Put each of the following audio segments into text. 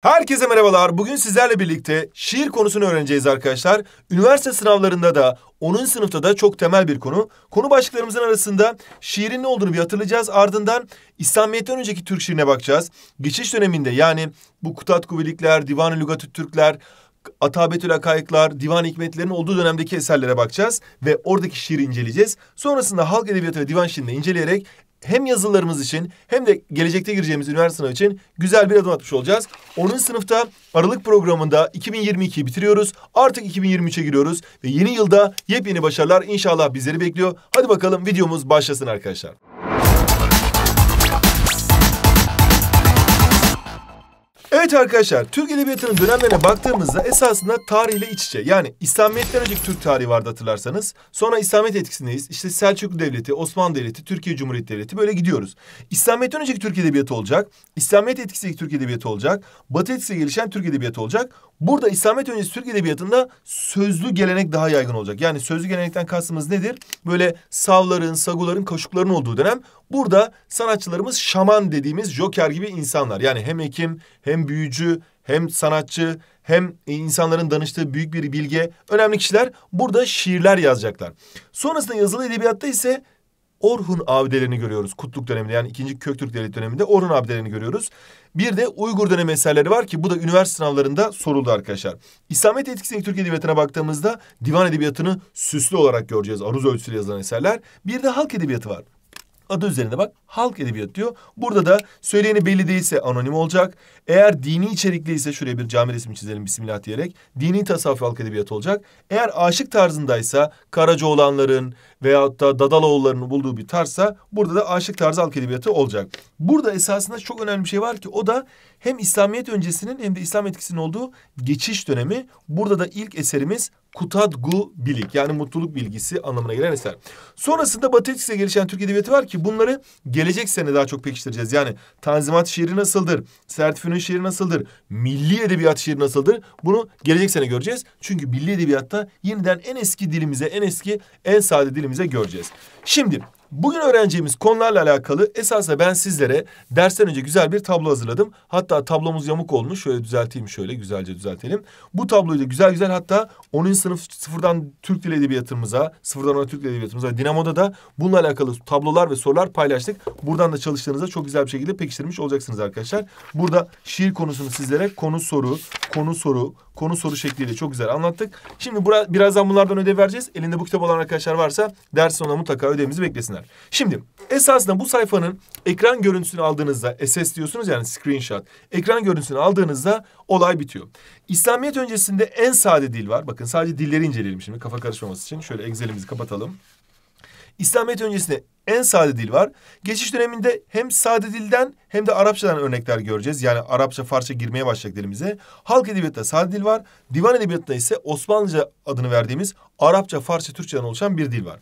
Herkese merhabalar. Bugün sizlerle birlikte şiir konusunu öğreneceğiz arkadaşlar. Üniversite sınavlarında da 10. sınıfta da çok temel bir konu. Konu başlıklarımızın arasında şiirin ne olduğunu bir hatırlayacağız. Ardından İslamiyet'ten önceki Türk şiirine bakacağız. Geçiş döneminde yani bu Kutat Kuvilikler, Divan-ı Lügatü Türkler, Atabetül Akayıklar, Divan Hikmetler'in olduğu dönemdeki eserlere bakacağız ve oradaki şiiri inceleyeceğiz. Sonrasında halk edebiyatı ve divan şiirini inceleyerek hem yazılarımız için hem de gelecekte gireceğimiz üniversite sınavı için güzel bir adım atmış olacağız. 10. sınıfta Aralık programında 2022'yi bitiriyoruz. Artık 2023'e giriyoruz ve yeni yılda yepyeni başarılar inşallah bizleri bekliyor. Hadi bakalım videomuz başlasın arkadaşlar. Evet arkadaşlar Türk Edebiyatı'nın dönemlerine baktığımızda esasında tarihle iç içe. Yani İslamiyet'ten önceki Türk tarihi vardı hatırlarsanız. Sonra İslamiyet etkisindeyiz. İşte Selçuklu Devleti, Osmanlı Devleti, Türkiye Cumhuriyeti Devleti böyle gidiyoruz. İslamiyet'ten önceki Türk Edebiyatı olacak. İslamiyet etkisiyle Türk Edebiyatı olacak. Batı etkisiyle gelişen Türk Edebiyatı olacak. Burada İslamiyet öncesi Türk edebiyatında sözlü gelenek daha yaygın olacak. Yani sözlü gelenekten kastımız nedir? Böyle savların, saguların, kaşukların olduğu dönem. Burada sanatçılarımız şaman dediğimiz joker gibi insanlar. Yani hem hekim, hem büyücü, hem sanatçı, hem insanların danıştığı büyük bir bilge. Önemli kişiler burada şiirler yazacaklar. Sonrasında yazılı edebiyatta ise Orhun abidelerini görüyoruz Kutluk döneminde yani ikinci Köktürk Devleti döneminde Orhun abidelerini görüyoruz. Bir de Uygur dönemi eserleri var ki bu da üniversite sınavlarında soruldu arkadaşlar. İslamiyet etkisindeki Türk Edebiyatı'na baktığımızda divan edebiyatını süslü olarak göreceğiz. Aruz ölçüsüyle yazılan eserler. Bir de halk edebiyatı var. Adı üzerinde bak halk edebiyatı diyor. Burada da söyleyeni belli değilse anonim olacak. Eğer dini içerikli ise şuraya bir cami resmi çizelim bismillah diyerek. Dini tasavvuf halk edebiyatı olacak. Eğer aşık tarzındaysa Karacaoğlanların, veyahut da Dadaloğulları'nın bulduğu bir tarsa, burada da aşık tarzı halk edebiyatı olacak. Burada esasında çok önemli bir şey var ki o da hem İslamiyet öncesinin hem de İslam etkisinin olduğu geçiş dönemi. Burada da ilk eserimiz Kutadgu Bilik yani mutluluk bilgisi anlamına gelen eser. Sonrasında Batı etkisiyle gelişen Türk Edebiyatı var ki bunları gelecek sene daha çok pekiştireceğiz. Yani Tanzimat şiiri nasıldır? Sertfü'nün şiiri nasıldır? Milli Edebiyat şiiri nasıldır? Bunu gelecek sene göreceğiz. Çünkü Milli Edebiyat'ta yeniden en eski dilimize, en eski, en sade dilimize bölümümüze göreceğiz. Şimdi Bugün öğreneceğimiz konularla alakalı esasla ben sizlere dersten önce güzel bir tablo hazırladım. Hatta tablomuz yamuk olmuş. Şöyle düzelteyim şöyle güzelce düzeltelim. Bu tabloyu da güzel güzel hatta 10. sınıf sıfırdan Türk Dili Edebiyatımıza, sıfırdan ona Türk Dili Edebiyatımıza, Dinamo'da da bununla alakalı tablolar ve sorular paylaştık. Buradan da çalıştığınızda çok güzel bir şekilde pekiştirmiş olacaksınız arkadaşlar. Burada şiir konusunu sizlere konu soru, konu soru, konu soru şekliyle çok güzel anlattık. Şimdi bura, birazdan bunlardan ödev vereceğiz. Elinde bu kitap olan arkadaşlar varsa ders sonuna mutlaka ödevimizi beklesinler. Şimdi esasında bu sayfanın ekran görüntüsünü aldığınızda SS diyorsunuz yani screenshot. Ekran görüntüsünü aldığınızda olay bitiyor. İslamiyet öncesinde en sade dil var. Bakın sadece dilleri inceleyelim şimdi kafa karışmaması için. Şöyle Excel'imizi kapatalım. İslamiyet öncesinde en sade dil var. Geçiş döneminde hem sade dilden hem de Arapçadan örnekler göreceğiz. Yani Arapça, Farsça girmeye başlayacak dilimize. Halk edebiyatta sade dil var. Divan edebiyatta ise Osmanlıca adını verdiğimiz Arapça, Farsça, Türkçeden oluşan bir dil var.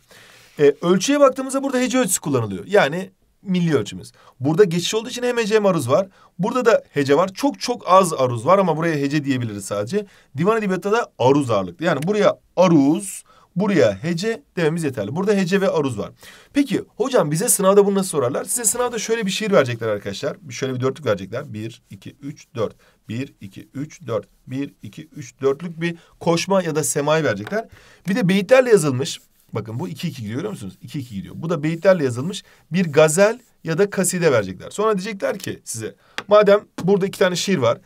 Ee, ölçüye baktığımızda burada hece ölçüsü kullanılıyor. Yani milli ölçümüz. Burada geçiş olduğu için hem hece hem aruz var. Burada da hece var. Çok çok az aruz var ama buraya hece diyebiliriz sadece. Divan edebiyatta da aruz ağırlıklı. Yani buraya aruz, Buraya hece dememiz yeterli. Burada hece ve aruz var. Peki hocam bize sınavda bunu nasıl sorarlar? Size sınavda şöyle bir şiir verecekler arkadaşlar. Şöyle bir dörtlük verecekler. Bir, iki, üç, dört. Bir, iki, üç, dört. Bir, iki, üç, dörtlük bir koşma ya da semai verecekler. Bir de beyitlerle yazılmış. Bakın bu iki iki gidiyor görüyor musunuz? İki iki gidiyor. Bu da beyitlerle yazılmış bir gazel ya da kaside verecekler. Sonra diyecekler ki size madem burada iki tane şiir var.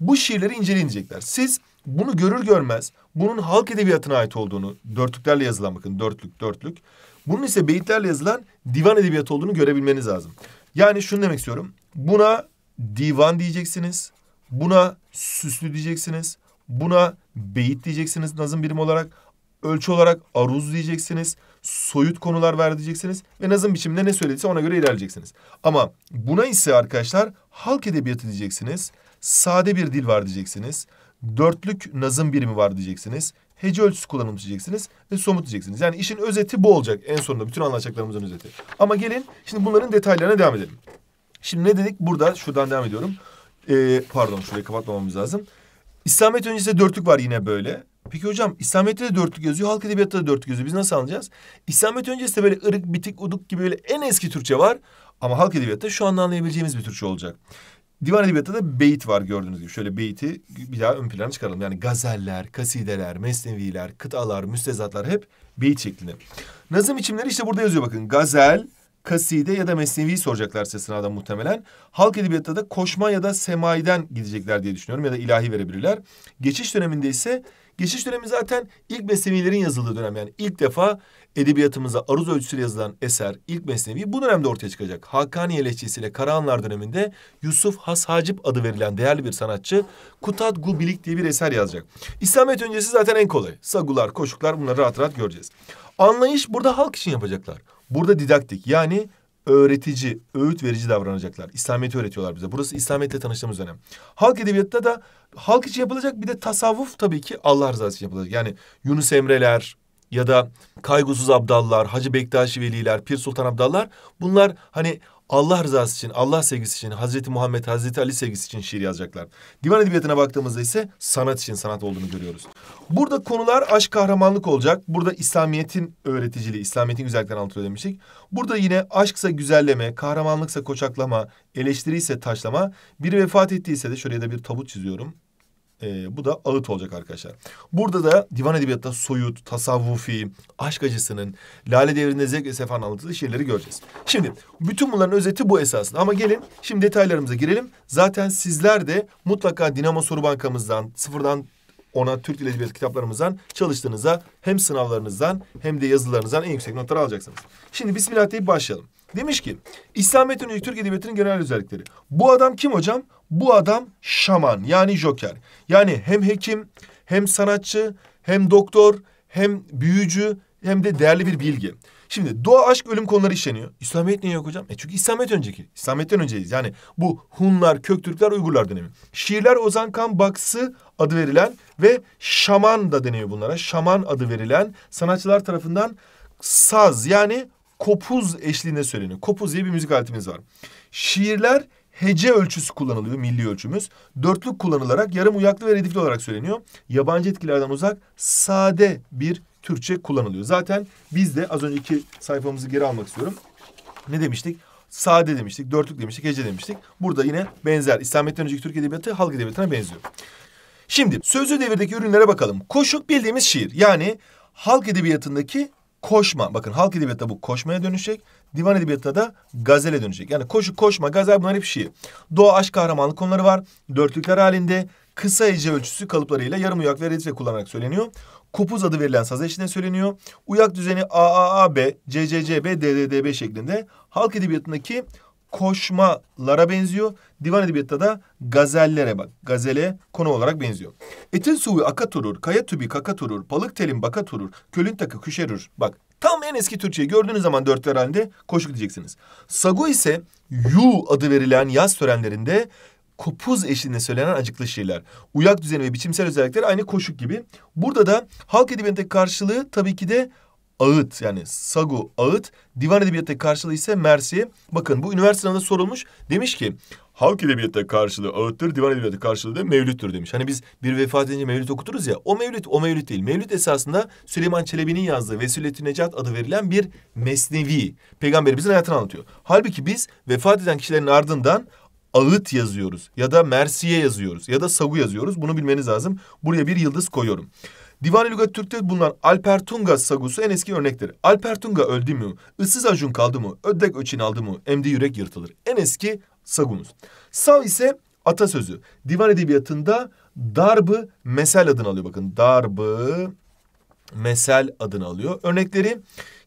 Bu şiirleri inceleyecekler. Siz bunu görür görmez bunun halk edebiyatına ait olduğunu dörtlüklerle yazılan bakın dörtlük dörtlük. Bunun ise beyitlerle yazılan divan edebiyatı olduğunu görebilmeniz lazım. Yani şunu demek istiyorum. Buna divan diyeceksiniz. Buna süslü diyeceksiniz. Buna beyit diyeceksiniz nazım birim olarak. Ölçü olarak aruz diyeceksiniz. Soyut konular ver diyeceksiniz. Ve nazım biçiminde ne söylediyse ona göre ilerleyeceksiniz. Ama buna ise arkadaşlar halk edebiyatı diyeceksiniz. Sade bir dil var diyeceksiniz dörtlük nazım birimi var diyeceksiniz. Hece ölçüsü kullanılmış diyeceksiniz ve somut diyeceksiniz. Yani işin özeti bu olacak en sonunda bütün anlatacaklarımızın özeti. Ama gelin şimdi bunların detaylarına devam edelim. Şimdi ne dedik? Burada şuradan devam ediyorum. Ee, pardon şurayı kapatmamamız lazım. İslamiyet öncesinde dörtlük var yine böyle. Peki hocam İslamiyet'te de dörtlük yazıyor, halk edebiyatta da dörtlük yazıyor. Biz nasıl anlayacağız? İslamiyet öncesinde böyle ırık, bitik, uduk gibi böyle en eski Türkçe var. Ama halk edebiyatta şu anda anlayabileceğimiz bir Türkçe olacak. Divan edebiyatta da beyit var gördüğünüz gibi. Şöyle beyti bir daha ön plana çıkaralım. Yani gazeller, kasideler, mesneviler, kıtalar, müstezatlar hep beyit şeklinde. Nazım biçimleri işte burada yazıyor bakın. Gazel, kaside ya da mesnevi soracaklarsa sınavda muhtemelen. Halk edebiyatında da koşma ya da semaiden gidecekler diye düşünüyorum ya da ilahi verebilirler. Geçiş döneminde ise geçiş dönemi zaten ilk mesnevilerin yazıldığı dönem. Yani ilk defa edebiyatımıza aruz ölçüsüyle yazılan eser ilk mesnevi bu dönemde ortaya çıkacak. Hakaniye lehçesiyle Karahanlar döneminde Yusuf Has Hacip adı verilen değerli bir sanatçı Kutat Gubilik diye bir eser yazacak. İslamiyet öncesi zaten en kolay. Sagular, koşuklar bunları rahat rahat göreceğiz. Anlayış burada halk için yapacaklar. Burada didaktik yani öğretici, öğüt verici davranacaklar. İslamiyet'i öğretiyorlar bize. Burası İslamiyet'le tanıştığımız dönem. Halk edebiyatında da halk için yapılacak bir de tasavvuf tabii ki Allah rızası için yapılacak. Yani Yunus Emre'ler ya da Kaygusuz Abdallar, Hacı Bektaşi Veliler, Pir Sultan Abdallar bunlar hani Allah rızası için, Allah sevgisi için, Hazreti Muhammed, Hazreti Ali sevgisi için şiir yazacaklar. Divan edebiyatına baktığımızda ise sanat için sanat olduğunu görüyoruz. Burada konular aşk kahramanlık olacak. Burada İslamiyet'in öğreticiliği, İslamiyet'in güzelliklerini anlatıyor demiştik. Burada yine aşksa güzelleme, kahramanlıksa koçaklama, eleştiri ise taşlama. Biri vefat ettiyse de şuraya da bir tabut çiziyorum. E, bu da ağıt olacak arkadaşlar. Burada da divan edebiyatta soyut, tasavvufi, aşk acısının, lale devrinde zevk ve sefanın anlatıldığı şiirleri göreceğiz. Şimdi bütün bunların özeti bu esasında ama gelin şimdi detaylarımıza girelim. Zaten sizler de mutlaka Dinamo Soru Bankamızdan sıfırdan ona Türk Dil Edebiyatı kitaplarımızdan çalıştığınızda hem sınavlarınızdan hem de yazılarınızdan en yüksek notları alacaksınız. Şimdi Bismillah deyip başlayalım. Demiş ki İslamiyet'in ilk Türk edebiyatının genel özellikleri. Bu adam kim hocam? Bu adam şaman yani joker. Yani hem hekim hem sanatçı hem doktor hem büyücü hem de değerli bir bilgi. Şimdi doğa aşk ölüm konuları işleniyor. İslamiyet niye yok hocam? E çünkü İslamiyet önceki. İslamiyet'ten önceyiz. Yani bu Hunlar, Köktürkler, Uygurlar dönemi. Şiirler Ozan Kan Baksı adı verilen ve şaman da deniyor bunlara. Şaman adı verilen sanatçılar tarafından saz yani kopuz eşliğinde söyleniyor. Kopuz diye bir müzik aletimiz var. Şiirler hece ölçüsü kullanılıyor milli ölçümüz. Dörtlük kullanılarak yarım uyaklı ve redifli olarak söyleniyor. Yabancı etkilerden uzak sade bir Türkçe kullanılıyor. Zaten biz de az önceki sayfamızı geri almak istiyorum. Ne demiştik? Sade demiştik, dörtlük demiştik, hece demiştik. Burada yine benzer. İslamiyet'ten önceki Türk Edebiyatı halk edebiyatına benziyor. Şimdi sözlü devirdeki ürünlere bakalım. Koşuk bildiğimiz şiir yani halk edebiyatındaki koşma. Bakın halk edebiyatta bu koşmaya dönüşecek. Divan edebiyatta da gazele dönüşecek. Yani koşu, koşma, gazel bunlar hep şiir. Doğa, aşk, kahramanlık konuları var. Dörtlükler halinde kısa hece ölçüsü kalıplarıyla yarım uyak ve redifle kullanarak söyleniyor. kupuz adı verilen saz eşliğinde söyleniyor. Uyak düzeni AAAB, CCCB, DDDB şeklinde halk edebiyatındaki koşmalara benziyor. Divan edebiyatta da gazellere bak. Gazele konu olarak benziyor. Etin suyu akaturur, kaya tübi kaka turur, balık telin baka turur, kölün takı küşerür. Bak tam en eski Türkçeyi gördüğünüz zaman dörtler halinde koşuk diyeceksiniz. Sago ise yu adı verilen yaz törenlerinde kopuz eşliğinde söylenen acıklı şiirler. Uyak düzeni ve biçimsel özellikleri aynı koşuk gibi. Burada da halk edebiyatındaki karşılığı tabii ki de ağıt yani sagu ağıt divan edebiyatı karşılığı ise mersi. Bakın bu üniversite sınavında sorulmuş. Demiş ki halk edebiyatı karşılığı ağıttır, divan edebiyatı karşılığı da mevlüttür demiş. Hani biz bir vefat edince mevlüt okuturuz ya o mevlüt o mevlüt değil. Mevlüt esasında Süleyman Çelebi'nin yazdığı Vesiletü Necat adı verilen bir mesnevi. Peygamberimizin hayatını anlatıyor. Halbuki biz vefat eden kişilerin ardından ağıt yazıyoruz ya da mersiye yazıyoruz ya da sagu yazıyoruz. Bunu bilmeniz lazım. Buraya bir yıldız koyuyorum. Divan-ı Lügat Türk'te bulunan Alpertunga sagusu en eski örnektir. Alpertunga öldü mü? Issız acun kaldı mı? Öddek öçin aldı mı? Emdi yürek yırtılır. En eski sagumuz. Sav ise atasözü. Divan edebiyatında darbı mesel adını alıyor. Bakın darbı mesel adını alıyor. Örnekleri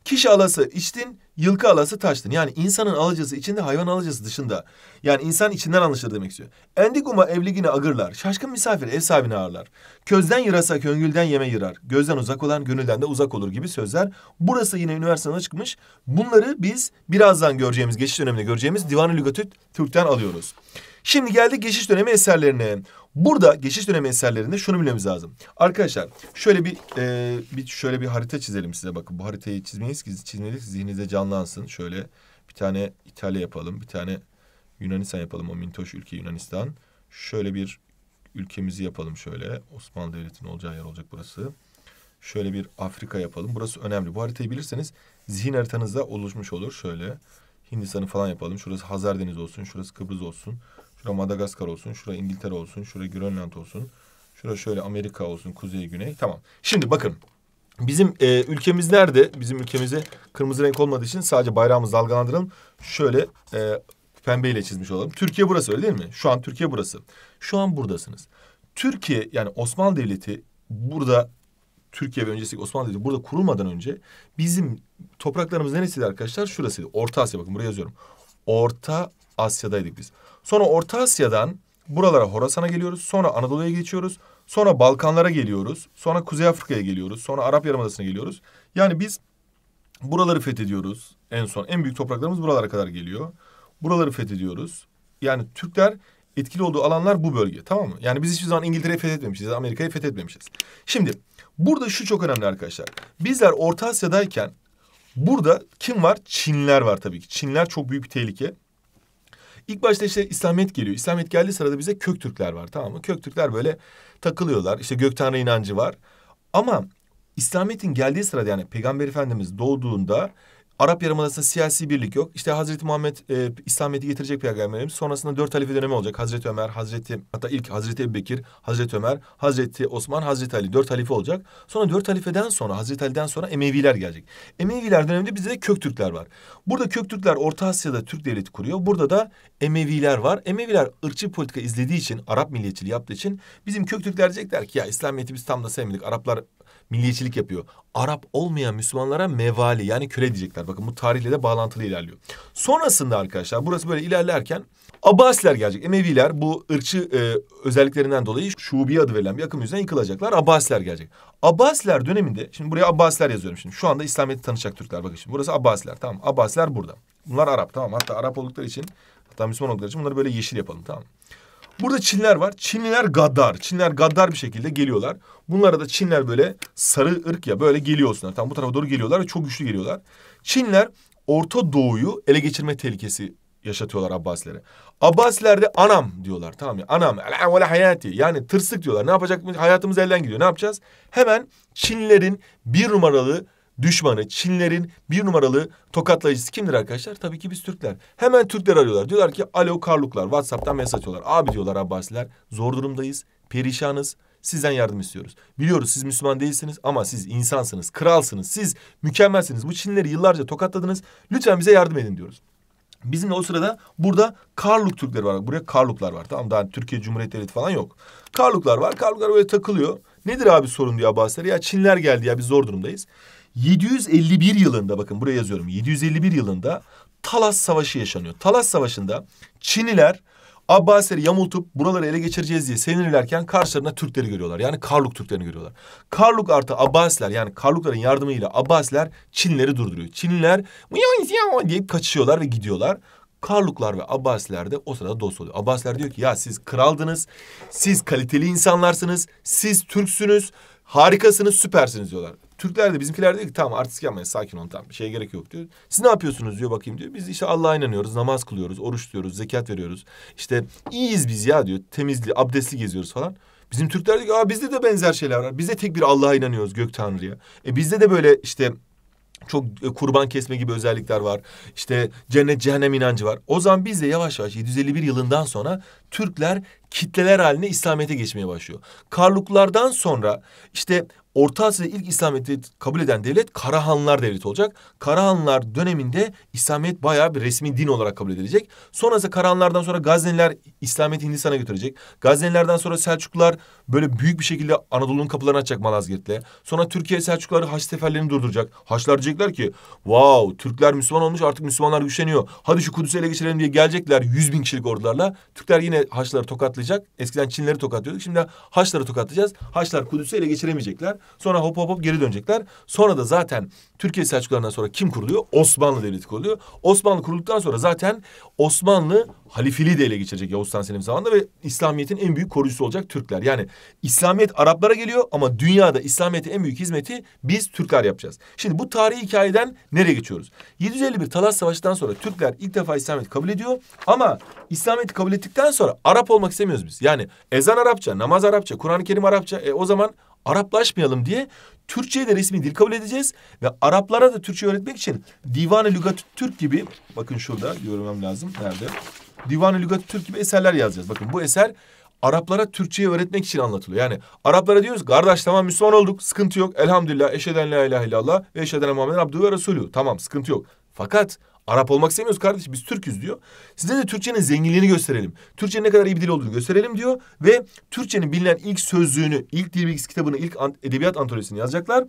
kişi alası içtin, Yılkı alası taştın. Yani insanın alıcısı içinde hayvan alıcısı dışında. Yani insan içinden anlaşılır demek istiyor. Endiguma evligini agırlar. Şaşkın misafir ev sahibini ağırlar. Közden yırasa köngülden yeme yırar. Gözden uzak olan gönülden de uzak olur gibi sözler. Burası yine üniversiteden çıkmış. Bunları biz birazdan göreceğimiz, geçiş döneminde göreceğimiz Divan-ı Lügatüt Türk'ten alıyoruz. Şimdi geldik geçiş dönemi eserlerine. Burada geçiş dönemi eserlerinde şunu bilmemiz lazım. Arkadaşlar şöyle bir, e, bir şöyle bir harita çizelim size. Bakın bu haritayı çizmeyiz ki çizmedik zihninizde canlansın. Şöyle bir tane İtalya yapalım. Bir tane Yunanistan yapalım. O mintoş ülke Yunanistan. Şöyle bir ülkemizi yapalım şöyle. Osmanlı Devleti'nin olacağı yer olacak burası. Şöyle bir Afrika yapalım. Burası önemli. Bu haritayı bilirseniz zihin haritanızda oluşmuş olur. Şöyle Hindistan'ı falan yapalım. Şurası Hazar Denizi olsun. Şurası Kıbrıs olsun. Şura Madagaskar olsun, şura İngiltere olsun, şura Grönland olsun. Şura şöyle Amerika olsun, kuzey, güney. Tamam. Şimdi bakın. Bizim e, ülkemiz nerede? Bizim ülkemizi kırmızı renk olmadığı için sadece bayrağımızı dalgalandıralım. Şöyle e, pembeyle çizmiş olalım. Türkiye burası öyle değil mi? Şu an Türkiye burası. Şu an buradasınız. Türkiye yani Osmanlı Devleti burada Türkiye ve öncesi Osmanlı Devleti burada kurulmadan önce bizim topraklarımız neresiydi arkadaşlar? Şurasıydı. Orta Asya bakın buraya yazıyorum. Orta Asya'daydık biz. Sonra Orta Asya'dan buralara Horasan'a geliyoruz. Sonra Anadolu'ya geçiyoruz. Sonra Balkanlara geliyoruz. Sonra Kuzey Afrika'ya geliyoruz. Sonra Arap Yarımadası'na geliyoruz. Yani biz buraları fethediyoruz en son. En büyük topraklarımız buralara kadar geliyor. Buraları fethediyoruz. Yani Türkler etkili olduğu alanlar bu bölge tamam mı? Yani biz hiçbir zaman İngiltere'yi fethetmemişiz, Amerika'yı fethetmemişiz. Şimdi burada şu çok önemli arkadaşlar. Bizler Orta Asya'dayken burada kim var? Çinler var tabii ki. Çinler çok büyük bir tehlike. İlk başta işte İslamiyet geliyor. İslamiyet geldiği sırada bize Köktürkler var tamam mı? Köktürkler böyle takılıyorlar. İşte gök tanrı inancı var. Ama İslamiyet'in geldiği sırada yani Peygamber Efendimiz doğduğunda Arap Yarımadası'nda siyasi birlik yok. İşte Hazreti Muhammed e, İslamiyet'i getirecek peygamberimiz. Sonrasında dört halife dönemi olacak. Hazreti Ömer, Hazreti hatta ilk Hazreti Ebubekir, Hazreti Ömer, Hazreti Osman, Hazreti Ali dört halife olacak. Sonra dört halifeden sonra Hazreti Ali'den sonra Emeviler gelecek. Emeviler döneminde bizde de Köktürkler var. Burada Köktürkler Orta Asya'da Türk devleti kuruyor. Burada da Emeviler var. Emeviler ırkçı politika izlediği için, Arap milliyetçiliği yaptığı için bizim Köktürkler diyecekler ki ya İslamiyet'i biz tam da sevmedik. Araplar Milliyetçilik yapıyor. Arap olmayan Müslümanlara mevali yani köle diyecekler. Bakın bu tarihle de bağlantılı ilerliyor. Sonrasında arkadaşlar burası böyle ilerlerken Abbasiler gelecek. Emeviler bu ırkçı e, özelliklerinden dolayı Şubiye adı verilen bir akım yüzünden yıkılacaklar. Abbasiler gelecek. Abbasiler döneminde şimdi buraya Abbasiler yazıyorum şimdi. Şu anda İslamiyet'i tanışacak Türkler bakın şimdi. Burası Abbasiler tamam. Abbasiler burada. Bunlar Arap tamam. Hatta Arap oldukları için hatta Müslüman oldukları için bunları böyle yeşil yapalım tamam. Burada Çinler var. Çinliler gaddar. Çinler gaddar bir şekilde geliyorlar. Bunlara da Çinler böyle sarı ırk ya böyle geliyorsunlar. Tam bu tarafa doğru geliyorlar ve çok güçlü geliyorlar. Çinler Orta Doğu'yu ele geçirme tehlikesi yaşatıyorlar Abbasilere. Abbasilerde anam diyorlar tamam mı? Anam ve hayati yani tırsık diyorlar. Ne yapacak hayatımız elden gidiyor. Ne yapacağız? Hemen Çinlerin bir numaralı düşmanı Çinlerin bir numaralı tokatlayıcısı kimdir arkadaşlar? Tabii ki biz Türkler. Hemen Türkler arıyorlar. Diyorlar ki alo Karluklar WhatsApp'tan mesaj atıyorlar. Abi diyorlar Abbasiler zor durumdayız, perişanız. Sizden yardım istiyoruz. Biliyoruz siz Müslüman değilsiniz ama siz insansınız, kralsınız, siz mükemmelsiniz. Bu Çinleri yıllarca tokatladınız. Lütfen bize yardım edin diyoruz. Bizim de o sırada burada Karluk Türkleri var. Buraya Karluklar var tamam daha Türkiye Cumhuriyeti Devleti falan yok. Karluklar var. Karluklar böyle takılıyor. Nedir abi sorun diyor Abbasiler. Ya Çinler geldi ya biz zor durumdayız. 751 yılında bakın buraya yazıyorum. 751 yılında Talas Savaşı yaşanıyor. Talas Savaşı'nda Çinliler Abbasileri yamultup buraları ele geçireceğiz diye sevinirlerken karşılarına Türkleri görüyorlar. Yani Karluk Türklerini görüyorlar. Karluk artı Abbasiler yani Karlukların yardımıyla Abbasiler Çinleri durduruyor. Çinliler deyip kaçıyorlar ve gidiyorlar. Karluklar ve Abbasiler de o sırada dost oluyor. Abbasiler diyor ki ya siz kraldınız, siz kaliteli insanlarsınız, siz Türksünüz, harikasınız, süpersiniz diyorlar. Türkler de bizimkiler diyor ki tamam artistik yapmayın sakin olun tamam şeye gerek yok diyor. Siz ne yapıyorsunuz diyor bakayım diyor. Biz işte Allah'a inanıyoruz, namaz kılıyoruz, oruç diyoruz zekat veriyoruz. İşte iyiyiz biz ya diyor. Temizli, abdestli geziyoruz falan. Bizim Türkler diyor ki Aa, bizde de benzer şeyler var. Biz de tek bir Allah'a inanıyoruz gök tanrıya. E bizde de böyle işte çok e, kurban kesme gibi özellikler var. İşte cennet cehennem inancı var. O zaman biz de yavaş yavaş 751 yılından sonra Türkler kitleler haline İslamiyet'e geçmeye başlıyor. Karluklardan sonra işte Orta Asya'da ilk İslamiyet'i kabul eden devlet Karahanlar devleti olacak. Karahanlar döneminde İslamiyet bayağı bir resmi din olarak kabul edilecek. Sonrası Karahanlardan sonra Gazneliler İslamiyet'i Hindistan'a götürecek. Gaznelilerden sonra Selçuklular böyle büyük bir şekilde Anadolu'nun kapılarını açacak Malazgirt'le. Sonra Türkiye Selçukluları Haç seferlerini durduracak. Haçlar diyecekler ki wow Türkler Müslüman olmuş artık Müslümanlar güçleniyor. Hadi şu Kudüs'e ele geçirelim diye gelecekler yüz bin kişilik ordularla. Türkler yine Haçları tokatlı tokatlayacak. Eskiden Çinleri tokatlıyorduk. Şimdi Haçları tokatlayacağız. Haçlar Kudüs'ü ele geçiremeyecekler. Sonra hop hop hop geri dönecekler. Sonra da zaten Türkiye Selçuklarından sonra kim kuruluyor? Osmanlı Devleti kuruluyor. Osmanlı kurulduktan sonra zaten Osmanlı halifiliği de ele geçirecek Yavuz Sultan Selim zamanında ve İslamiyet'in en büyük koruyucusu olacak Türkler. Yani İslamiyet Araplara geliyor ama dünyada İslamiyet'e en büyük hizmeti biz Türkler yapacağız. Şimdi bu tarihi hikayeden nereye geçiyoruz? 751 Talas Savaşı'ntan sonra Türkler ilk defa İslamiyet kabul ediyor ama İslamiyet'i kabul ettikten sonra Arap olmak istemiyoruz biz. Yani ezan Arapça, namaz Arapça, Kur'an-ı Kerim Arapça. E, o zaman Araplaşmayalım diye Türkçe'ye de resmi dil kabul edeceğiz ve Araplara da Türkçe öğretmek için Divan-ı Lügat Türk gibi bakın şurada görmem lazım nerede? Divan-ı Lügat-ı Türk gibi eserler yazacağız. Bakın bu eser Araplara Türkçeyi öğretmek için anlatılıyor. Yani Araplara diyoruz kardeş tamam Müslüman olduk sıkıntı yok. Elhamdülillah eşheden la ilahe illallah ve eşheden Muhammeden abdü ve resulü. Tamam sıkıntı yok. Fakat Arap olmak istemiyoruz kardeş biz Türk'üz diyor. Size de Türkçenin zenginliğini gösterelim. Türkçenin ne kadar iyi bir dil olduğunu gösterelim diyor. Ve Türkçenin bilinen ilk sözlüğünü, ilk dil bilgisi kitabını, ilk edebiyat antolojisini yazacaklar.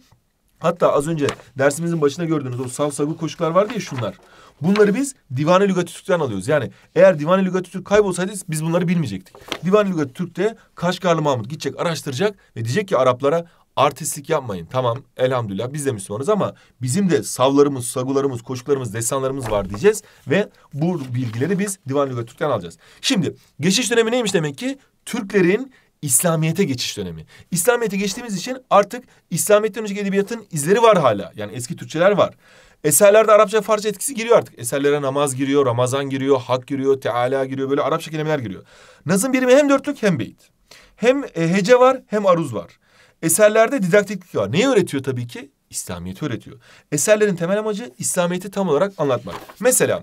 Hatta az önce dersimizin başına gördüğünüz o sagu koşuklar vardı ya şunlar. Bunları biz Divan-ı lügat Türk'ten alıyoruz. Yani eğer Divan-ı lügat Türk kaybolsaydı biz bunları bilmeyecektik. Divan-ı lügat Türk'te Kaşgarlı Mahmut gidecek, araştıracak ve diyecek ki Araplara artistlik yapmayın. Tamam elhamdülillah biz de Müslümanız ama bizim de savlarımız, sagularımız, koşuklarımız, destanlarımız var diyeceğiz. Ve bu bilgileri biz Divan Lügat Türk'ten alacağız. Şimdi geçiş dönemi neymiş demek ki? Türklerin İslamiyet'e geçiş dönemi. İslamiyet'e geçtiğimiz için artık İslamiyet'ten önceki edebiyatın izleri var hala. Yani eski Türkçeler var. Eserlerde Arapça Farsça etkisi giriyor artık. Eserlere namaz giriyor, Ramazan giriyor, hak giriyor, Teala giriyor. Böyle Arapça kelimeler giriyor. Nazım birimi hem dörtlük hem beyit. Hem e, hece var hem aruz var. Eserlerde didaktiklik var. Neyi öğretiyor tabii ki? İslamiyet'i öğretiyor. Eserlerin temel amacı İslamiyet'i tam olarak anlatmak. Mesela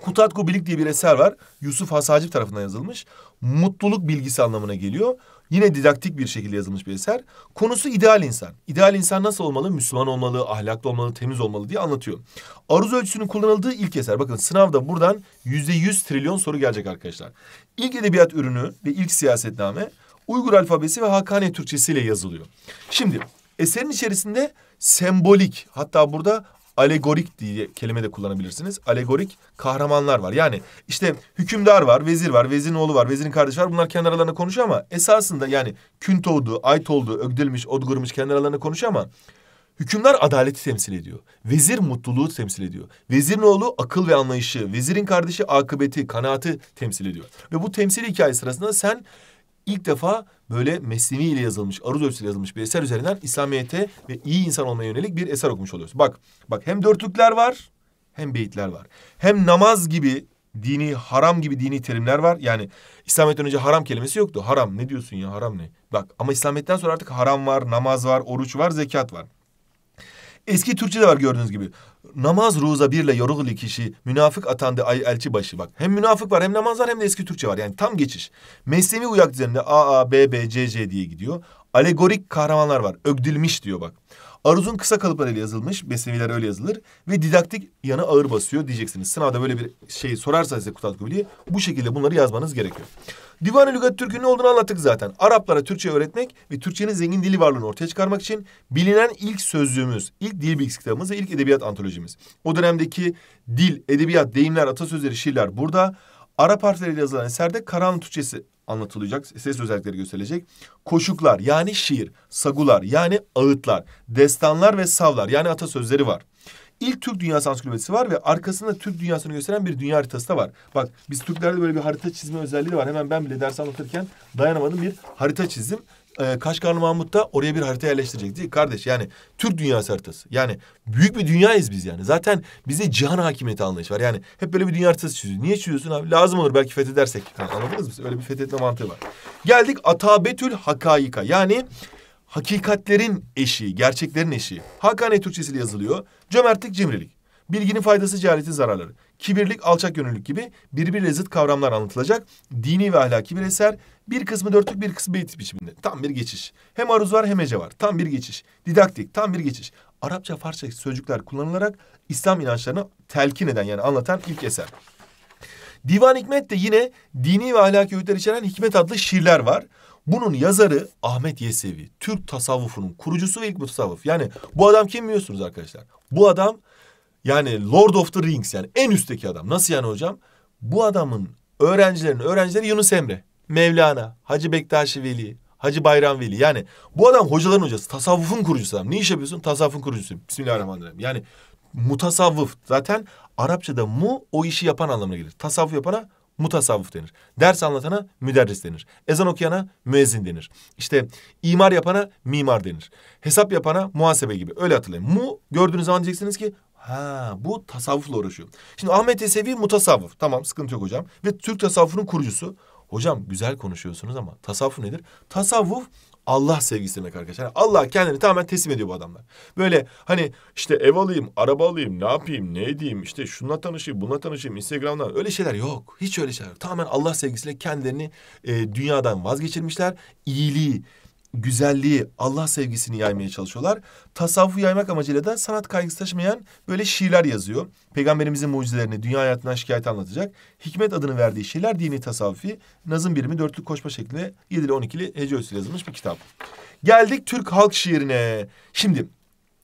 Kutatku Bilik diye bir eser var. Yusuf Hasacip tarafından yazılmış. Mutluluk bilgisi anlamına geliyor. Yine didaktik bir şekilde yazılmış bir eser. Konusu ideal insan. İdeal insan nasıl olmalı? Müslüman olmalı, ahlaklı olmalı, temiz olmalı diye anlatıyor. Aruz ölçüsünün kullanıldığı ilk eser. Bakın sınavda buradan yüzde yüz trilyon soru gelecek arkadaşlar. İlk edebiyat ürünü ve ilk siyasetname Uygur alfabesi ve Hakkani Türkçesi ile yazılıyor. Şimdi eserin içerisinde sembolik hatta burada Alegorik diye kelime de kullanabilirsiniz. Alegorik kahramanlar var. Yani işte hükümdar var, vezir var, vezirin oğlu var, vezirin kardeşi var. Bunlar kendi aralarında konuşuyor ama esasında yani künt oldu, ait oldu, ögdilmiş, odgurmuş kendi aralarında konuşuyor ama Hükümdar adaleti temsil ediyor. Vezir mutluluğu temsil ediyor. Vezirin oğlu akıl ve anlayışı, vezirin kardeşi akıbeti, kanaati temsil ediyor. Ve bu temsil hikaye sırasında sen ilk defa böyle mesnevi ile yazılmış, aruz ölçüsüyle yazılmış bir eser üzerinden İslamiyet'e ve iyi insan olmaya yönelik bir eser okumuş oluyoruz. Bak, bak hem dörtlükler var hem beyitler var. Hem namaz gibi dini haram gibi dini terimler var. Yani İslamiyet'ten önce haram kelimesi yoktu. Haram ne diyorsun ya haram ne? Bak ama İslamiyet'ten sonra artık haram var, namaz var, oruç var, zekat var. Eski Türkçe'de var gördüğünüz gibi. Namaz ruza birle yorugli kişi münafık atandı ay elçi başı bak. Hem münafık var hem namaz var hem de eski Türkçe var. Yani tam geçiş. Meslemi uyak düzeninde A, A, B, B, C, C diye gidiyor. Alegorik kahramanlar var. Ögdülmüş diyor bak. Aruz'un kısa kalıplarıyla yazılmış. Besleviler öyle yazılır. Ve didaktik yanı ağır basıyor diyeceksiniz. Sınavda böyle bir şey sorarsa size Kutat Kubili bu şekilde bunları yazmanız gerekiyor. Divan-ı Lügat Türk'ün ne olduğunu anlattık zaten. Araplara Türkçe öğretmek ve Türkçenin zengin dili varlığını ortaya çıkarmak için bilinen ilk sözlüğümüz, ilk dil bilgisi kitabımız ve ilk edebiyat antolojimiz. O dönemdeki dil, edebiyat, deyimler, atasözleri, şiirler burada. Arap harfleriyle yazılan eserde karan Türkçesi anlatılacak, ses özellikleri gösterilecek. Koşuklar yani şiir, sagular yani ağıtlar, destanlar ve savlar yani atasözleri var ilk Türk Dünyası Ansiklopedisi var ve arkasında Türk dünyasını gösteren bir dünya haritası da var. Bak biz Türklerde böyle bir harita çizme özelliği var. Hemen ben bile ders anlatırken dayanamadım bir harita çizdim. Ee, Kaşgarlı Mahmut da oraya bir harita yerleştirecek değil kardeş. Yani Türk dünyası haritası. Yani büyük bir dünyayız biz yani. Zaten bize cihan hakimiyeti anlayışı var. Yani hep böyle bir dünya haritası çiziyor. Niye çiziyorsun abi? Lazım olur belki fethedersek. Yani anladınız mı? Öyle bir fethetme mantığı var. Geldik Atabetül Hakayika. Yani hakikatlerin eşi, gerçeklerin eşi, Hakane Türkçesiyle yazılıyor. Cömertlik, cimrilik. Bilginin faydası, cehaletin zararları. Kibirlik, alçak gönüllülük gibi birbiriyle zıt kavramlar anlatılacak. Dini ve ahlaki bir eser. Bir kısmı dörtlük, bir kısmı beyt biçiminde. Tam bir geçiş. Hem aruz var hem ece var. Tam bir geçiş. Didaktik, tam bir geçiş. Arapça, Farsça sözcükler kullanılarak İslam inançlarını telkin eden yani anlatan ilk eser. Divan Hikmet de yine dini ve ahlaki öğütler içeren Hikmet adlı şiirler var. Bunun yazarı Ahmet Yesevi. Türk tasavvufunun kurucusu ve ilk mutasavvuf. Yani bu adam kim biliyorsunuz arkadaşlar? Bu adam yani Lord of the Rings yani en üstteki adam. Nasıl yani hocam? Bu adamın öğrencilerinin öğrencileri Yunus Emre, Mevlana, Hacı Bektaşi Veli, Hacı Bayram Veli. Yani bu adam hocaların hocası, tasavvufun kurucusu adam. Ne iş yapıyorsun? Tasavvufun kurucusu. Bismillahirrahmanirrahim. Yani mutasavvıf zaten Arapçada mu o işi yapan anlamına gelir. Tasavvuf yapana mutasavvıf denir. Ders anlatana müderris denir. Ezan okuyana müezzin denir. İşte imar yapana mimar denir. Hesap yapana muhasebe gibi. Öyle hatırlayın. Mu gördüğünüz zaman diyeceksiniz ki Ha bu tasavvufla uğraşıyor. Şimdi Ahmet Yesevi mutasavvuf. Tamam sıkıntı yok hocam. Ve Türk tasavvufunun kurucusu. Hocam güzel konuşuyorsunuz ama tasavvuf nedir? Tasavvuf Allah sevgisi demek arkadaşlar. Yani Allah kendini tamamen teslim ediyor bu adamlar. Böyle hani işte ev alayım, araba alayım, ne yapayım, ne edeyim, işte şununla tanışayım, bununla tanışayım, Instagram'dan öyle şeyler yok. Hiç öyle şeyler yok. Tamamen Allah sevgisiyle kendilerini e, dünyadan vazgeçirmişler. İyiliği, güzelliği, Allah sevgisini yaymaya çalışıyorlar. Tasavvufu yaymak amacıyla da sanat kaygısı taşımayan böyle şiirler yazıyor. Peygamberimizin mucizelerini, dünya hayatından şikayet anlatacak. Hikmet adını verdiği şiirler dini tasavvufi, nazım birimi dörtlük koşma şeklinde 7 ile 12'li hece ölçüsü yazılmış bir kitap. Geldik Türk halk şiirine. Şimdi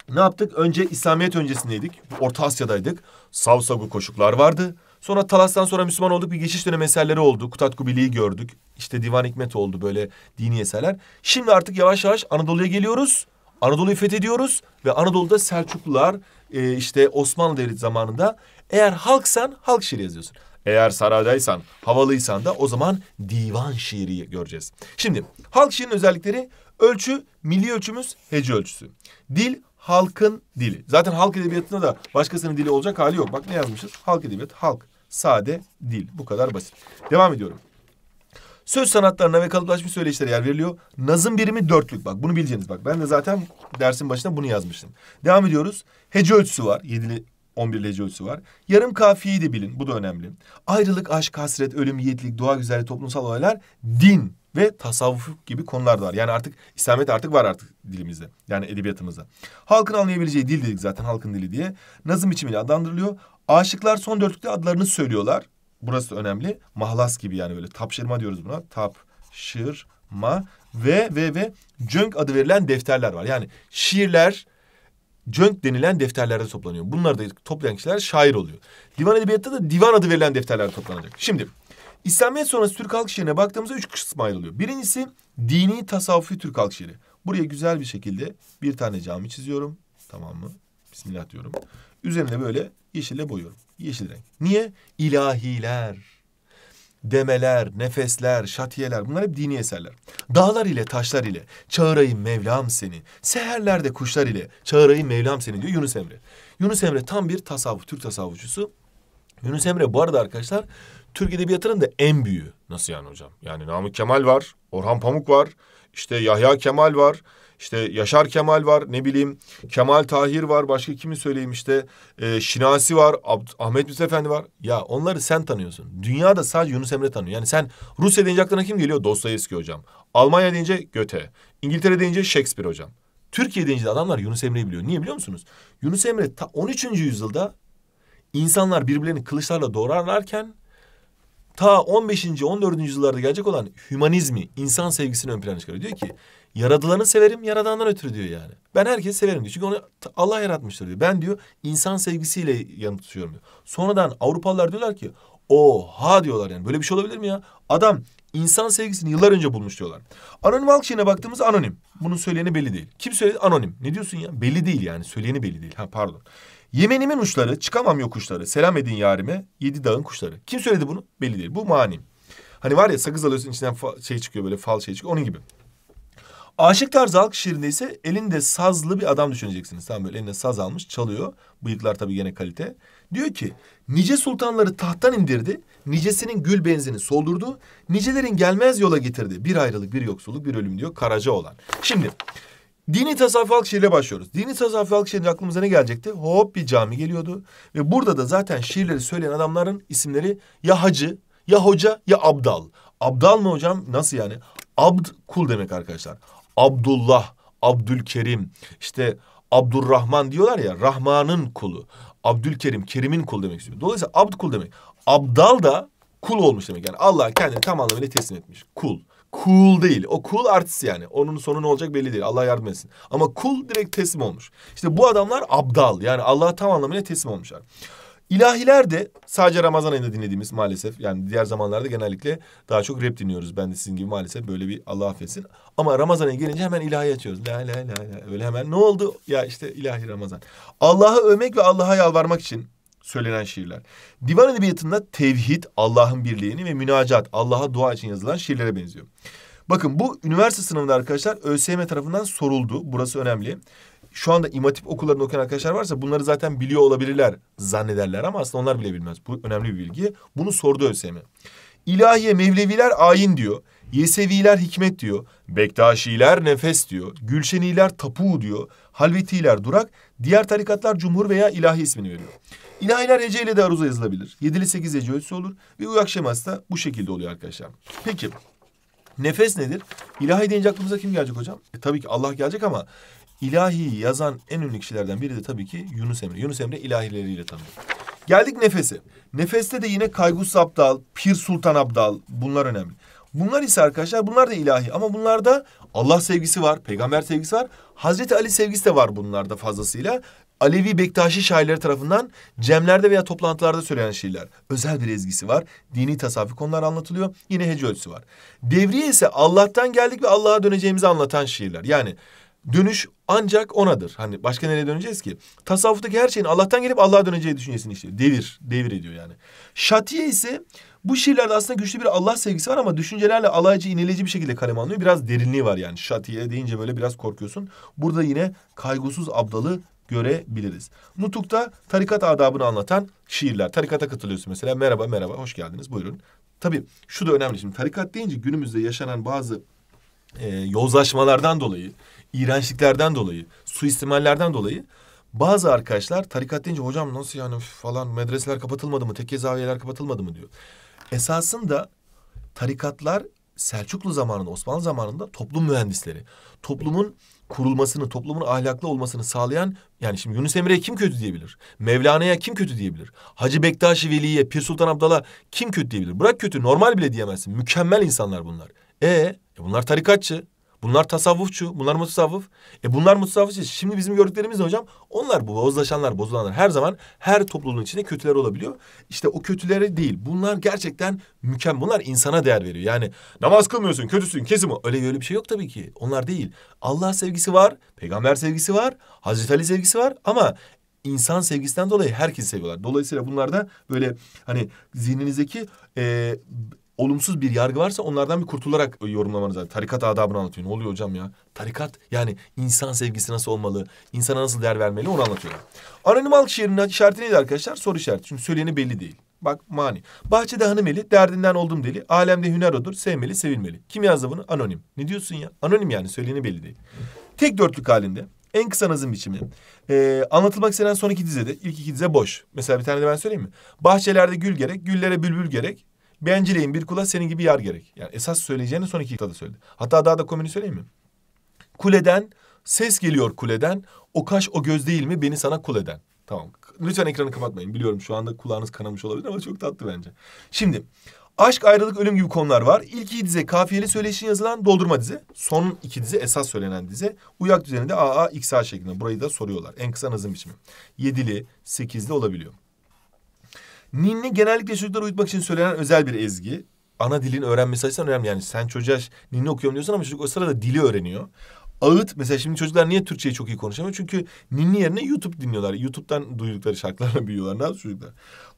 ne yaptık? Önce İslamiyet öncesindeydik. Orta Asya'daydık. Savsagu koşuklar vardı. Sonra Talas'tan sonra Müslüman olduk bir geçiş dönemi eserleri oldu. Kutat Kubili'yi gördük. İşte Divan Hikmet oldu böyle dini eserler. Şimdi artık yavaş yavaş Anadolu'ya geliyoruz. Anadolu'yu fethediyoruz ve Anadolu'da Selçuklular e, işte Osmanlı Devleti zamanında eğer halksan halk şiiri yazıyorsun. Eğer saraydaysan, havalıysan da o zaman divan şiiri göreceğiz. Şimdi halk şiirinin özellikleri ölçü, milli ölçümüz hece ölçüsü. Dil halkın dili. Zaten halk edebiyatında da başkasının dili olacak hali yok. Bak ne yazmışız? Halk edebiyat, halk, sade, dil. Bu kadar basit. Devam ediyorum. Söz sanatlarına ve kalıplaşmış söyleyişlere yer veriliyor. Nazım birimi dörtlük bak bunu bileceğiniz bak. Ben de zaten dersin başına bunu yazmıştım. Devam ediyoruz. Hece ölçüsü var. Yedili 11 hece ölçüsü var. Yarım kafiyeyi de bilin. Bu da önemli. Ayrılık, aşk, hasret, ölüm, yiğitlik, doğa güzelliği, toplumsal olaylar din ve tasavvuf gibi konular da var. Yani artık İslamiyet artık var artık dilimizde. Yani edebiyatımızda. Halkın anlayabileceği dil dedik zaten halkın dili diye. Nazım biçimiyle adlandırılıyor. Aşıklar son dörtlükte adlarını söylüyorlar. Burası önemli. Mahlas gibi yani böyle tapşırma diyoruz buna. Tapşırma ve ve ve cönk adı verilen defterler var. Yani şiirler cönk denilen defterlerde toplanıyor. Bunları da toplayan kişiler şair oluyor. Divan edebiyatta da divan adı verilen defterlerde toplanacak. Şimdi İslamiyet sonrası Türk halk şiirine baktığımızda üç kısma ayrılıyor. Birincisi dini tasavvufi Türk halk şiiri. Buraya güzel bir şekilde bir tane cami çiziyorum. Tamam mı? Bismillah diyorum. Üzerine böyle yeşille boyuyorum. Yeşil renk. Niye? İlahiler, demeler, nefesler, şatiyeler bunlar hep dini eserler. Dağlar ile taşlar ile çağırayım Mevlam seni. Seherlerde kuşlar ile çağırayım Mevlam seni diyor Yunus Emre. Yunus Emre tam bir tasavvuf, Türk tasavvufçusu. Yunus Emre bu arada arkadaşlar Türk Edebiyatı'nın da en büyüğü. Nasıl yani hocam? Yani Namık Kemal var, Orhan Pamuk var, işte Yahya Kemal var, işte Yaşar Kemal var, ne bileyim Kemal Tahir var, başka kimi söyleyeyim işte e, Şinasi var, Abd Ahmet Mithat Efendi var. Ya onları sen tanıyorsun. Dünyada sadece Yunus Emre tanıyor. Yani sen Rusya deyince aklına kim geliyor? Dostoyevski hocam. Almanya deyince Göte. İngiltere deyince Shakespeare hocam. Türkiye deyince de adamlar Yunus Emre'yi biliyor. Niye biliyor musunuz? Yunus Emre ta 13. yüzyılda insanlar birbirlerini kılıçlarla doğrarlarken ta 15. 14. yüzyıllarda gelecek olan hümanizmi, insan sevgisini ön plana çıkarıyor. Diyor ki yaradılanı severim, yaradandan ötürü diyor yani. Ben herkesi severim diyor. Çünkü onu Allah yaratmıştır diyor. Ben diyor insan sevgisiyle yanıt tutuyorum diyor. Sonradan Avrupalılar diyorlar ki oha diyorlar yani. Böyle bir şey olabilir mi ya? Adam insan sevgisini yıllar önce bulmuş diyorlar. Anonim halk şeyine baktığımızda anonim. Bunun söyleyeni belli değil. Kim söyledi? Anonim. Ne diyorsun ya? Belli değil yani. Söyleyeni belli değil. Ha pardon. Yemenimin uçları çıkamam yokuşları. Selam edin yarime yedi dağın kuşları. Kim söyledi bunu? Belli değil. Bu manim. Hani var ya sakız alıyorsun içinden şey çıkıyor böyle fal şey çıkıyor onun gibi. Aşık tarzı halk şiirinde ise elinde sazlı bir adam düşüneceksiniz. Tam böyle elinde saz almış çalıyor. Bıyıklar tabii gene kalite. Diyor ki nice sultanları tahttan indirdi. Nicesinin gül benzini soldurdu. Nicelerin gelmez yola getirdi. Bir ayrılık bir yoksulluk bir ölüm diyor karaca olan. Şimdi Dini tasavvuf halk şiirle başlıyoruz. Dini tasavvuf halk şiirinde aklımıza ne gelecekti? Hop bir cami geliyordu. Ve burada da zaten şiirleri söyleyen adamların isimleri ya hacı, ya hoca, ya abdal. Abdal mı hocam? Nasıl yani? Abd kul demek arkadaşlar. Abdullah, Abdülkerim, işte Abdurrahman diyorlar ya. Rahman'ın kulu. Abdülkerim, Kerim'in kulu demek istiyor. Dolayısıyla abd kul demek. Abdal da kul olmuş demek. Yani Allah kendini tam anlamıyla teslim etmiş. Kul. Cool değil. O cool artist yani. Onun sonu ne olacak belli değil. Allah yardım etsin. Ama cool direkt teslim olmuş. İşte bu adamlar abdal. Yani Allah'a tam anlamıyla teslim olmuşlar. İlahiler de sadece Ramazan ayında dinlediğimiz maalesef. Yani diğer zamanlarda genellikle daha çok rap dinliyoruz. Ben de sizin gibi maalesef böyle bir Allah affetsin. Ama Ramazan'a gelince hemen ilahi açıyoruz. La la la la. Öyle hemen ne oldu? Ya işte ilahi Ramazan. Allah'ı övmek ve Allah'a yalvarmak için söylenen şiirler. Divan edebiyatında tevhid, Allah'ın birliğini ve münacat, Allah'a dua için yazılan şiirlere benziyor. Bakın bu üniversite sınavında arkadaşlar ÖSYM tarafından soruldu. Burası önemli. Şu anda imatip okullarında okuyan arkadaşlar varsa bunları zaten biliyor olabilirler zannederler ama aslında onlar bile bilmez. Bu önemli bir bilgi. Bunu sordu ÖSYM. İlahiye Mevleviler ayin diyor. Yeseviler hikmet diyor. Bektaşiler nefes diyor. Gülşeniler tapu diyor. Halvetiler durak. Diğer tarikatlar cumhur veya ilahi ismini veriyor. İna iner hece ile de aruza yazılabilir. Yedili sekiz hece ölçüsü olur. Ve uyak şeması da bu şekilde oluyor arkadaşlar. Peki nefes nedir? İlahi deyince aklımıza kim gelecek hocam? E, tabii ki Allah gelecek ama ilahi yazan en ünlü kişilerden biri de tabii ki Yunus Emre. Yunus Emre ilahileriyle tanınıyor. Geldik nefese. Nefeste de yine Kaygus Abdal, Pir Sultan Abdal bunlar önemli. Bunlar ise arkadaşlar bunlar da ilahi ama bunlarda Allah sevgisi var, peygamber sevgisi var. Hazreti Ali sevgisi de var bunlarda fazlasıyla Alevi Bektaşi şairleri tarafından cemlerde veya toplantılarda söylenen şiirler. Özel bir ezgisi var. Dini tasavvufi konular anlatılıyor. Yine hece ölçüsü var. Devriye ise Allah'tan geldik ve Allah'a döneceğimizi anlatan şiirler. Yani dönüş ancak onadır. Hani başka nereye döneceğiz ki? Tasavvuftaki her şeyin Allah'tan gelip Allah'a döneceği düşüncesini işliyor. Devir, devir ediyor yani. Şatiye ise bu şiirlerde aslında güçlü bir Allah sevgisi var ama düşüncelerle alaycı, ineleyici bir şekilde kalem alınıyor. Biraz derinliği var yani. Şatiye deyince böyle biraz korkuyorsun. Burada yine kaygısız abdalı görebiliriz. Nutuk'ta tarikat adabını anlatan şiirler. Tarikata katılıyorsun mesela. Merhaba merhaba hoş geldiniz buyurun. Tabii şu da önemli şimdi tarikat deyince günümüzde yaşanan bazı e, yozlaşmalardan dolayı, iğrençliklerden dolayı, suistimallerden dolayı bazı arkadaşlar tarikat deyince hocam nasıl yani falan medreseler kapatılmadı mı, tekke zaviyeler kapatılmadı mı diyor. Esasında tarikatlar Selçuklu zamanında, Osmanlı zamanında toplum mühendisleri. Toplumun kurulmasını, toplumun ahlaklı olmasını sağlayan yani şimdi Yunus Emre'ye kim kötü diyebilir? Mevlana'ya kim kötü diyebilir? Hacı Bektaşi Veli'ye, Pir Sultan Abdal'a kim kötü diyebilir? Bırak kötü, normal bile diyemezsin. Mükemmel insanlar bunlar. E, e bunlar tarikatçı. Bunlar tasavvufçu, bunlar mutasavvuf. E bunlar mutasavvufçu. Şimdi bizim gördüklerimiz ne hocam? Onlar bu bozlaşanlar, bozulanlar her zaman her topluluğun içinde kötüler olabiliyor. İşte o kötüleri değil. Bunlar gerçekten mükemmel. Bunlar insana değer veriyor. Yani namaz kılmıyorsun, kötüsün, kesim o. Öyle öyle bir şey yok tabii ki. Onlar değil. Allah sevgisi var, peygamber sevgisi var, Hazreti Ali sevgisi var ama insan sevgisinden dolayı herkesi seviyorlar. Dolayısıyla bunlar da böyle hani zihninizdeki e, olumsuz bir yargı varsa onlardan bir kurtularak e, yorumlamanız lazım. Tarikat adabını anlatıyor. Ne oluyor hocam ya? Tarikat yani insan sevgisi nasıl olmalı? İnsana nasıl değer vermeli onu anlatıyor. Anonim halk şiirinin işareti neydi arkadaşlar? Soru işareti. Çünkü söyleyeni belli değil. Bak mani. Bahçede hanım eli, derdinden oldum deli. Alemde hüner odur, sevmeli, sevilmeli. Kim yazdı bunu? Anonim. Ne diyorsun ya? Anonim yani söyleyeni belli değil. Tek dörtlük halinde. En kısa nazım biçimi. Ee, anlatılmak istenen son iki dizede. ilk iki dize boş. Mesela bir tane de ben söyleyeyim mi? Bahçelerde gül gerek, güllere bülbül gerek. Bencileyim bir kula senin gibi yar gerek. Yani esas söyleyeceğini son iki kıtada söyledi. Hatta daha da komini söyleyeyim mi? Kuleden ses geliyor kuleden. O kaş o göz değil mi beni sana kul eden. Tamam. Lütfen ekranı kapatmayın. Biliyorum şu anda kulağınız kanamış olabilir ama çok tatlı bence. Şimdi aşk, ayrılık, ölüm gibi konular var. İlk iki dize kafiyeli söyleşin yazılan doldurma dize. Son iki dize esas söylenen dize. Uyak düzeninde AA, XA şeklinde. Burayı da soruyorlar. En kısa nazım biçimi. Yedili, sekizli olabiliyor ninni genellikle çocukları uyutmak için söylenen özel bir ezgi. Ana dilin öğrenmesi açısından önemli. Yani sen çocuğa ninni okuyorum diyorsun ama çocuk o sırada dili öğreniyor. Ağıt mesela şimdi çocuklar niye Türkçeyi çok iyi konuşamıyor? Çünkü ninni yerine YouTube dinliyorlar. YouTube'dan duydukları şarkılarla büyüyorlar. Ne çocuklar?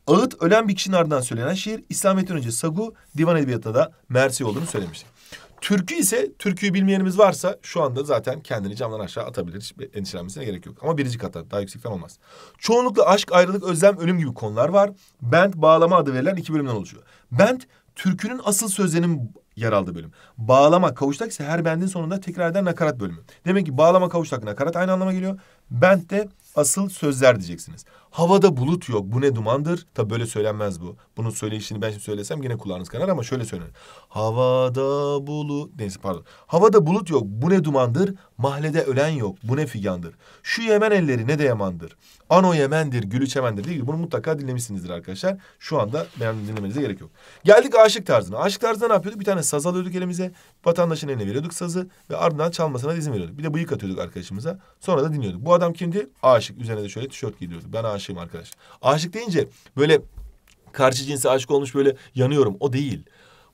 Ağıt ölen bir kişinin ardından söylenen şiir İslamiyet'ten önce Sagu divan edebiyatında da Mersi olduğunu söylemiştik. Türkü ise türküyü bilmeyenimiz varsa şu anda zaten kendini camdan aşağı atabilir. Hiç endişelenmesine gerek yok. Ama birinci kata Daha yüksekten olmaz. Çoğunlukla aşk, ayrılık, özlem, ölüm gibi konular var. Bent bağlama adı verilen iki bölümden oluşuyor. Bent türkünün asıl sözlerinin yer aldığı bölüm. Bağlama, kavuştak ise her bendin sonunda tekrar eden nakarat bölümü. Demek ki bağlama, kavuştak, nakarat aynı anlama geliyor. Bent de asıl sözler diyeceksiniz. Havada bulut yok. Bu ne dumandır? Tabi böyle söylenmez bu. Bunun söyleyişini ben şimdi söylesem yine kulağınız kanar ama şöyle söylenir. Havada bulut... Neyse pardon. Havada bulut yok. Bu ne dumandır? Mahallede ölen yok. Bu ne figandır? Şu Yemen elleri ne de yemandır? Ano Yemen'dir, Gülü Çemen'dir değil. Bunu mutlaka dinlemişsinizdir arkadaşlar. Şu anda ben dinlemenize gerek yok. Geldik aşık tarzına. Aşık tarzında ne yapıyorduk? Bir tane saz alıyorduk elimize. Vatandaşın eline veriyorduk sazı ve ardından çalmasına izin veriyorduk. Bir de bıyık atıyorduk arkadaşımıza. Sonra da dinliyorduk. Bu adam kimdi? Aşık. Üzerine de şöyle tişört giydiriyordu. Ben aşık aşığım arkadaş. Aşık deyince böyle karşı cinse aşık olmuş böyle yanıyorum. O değil.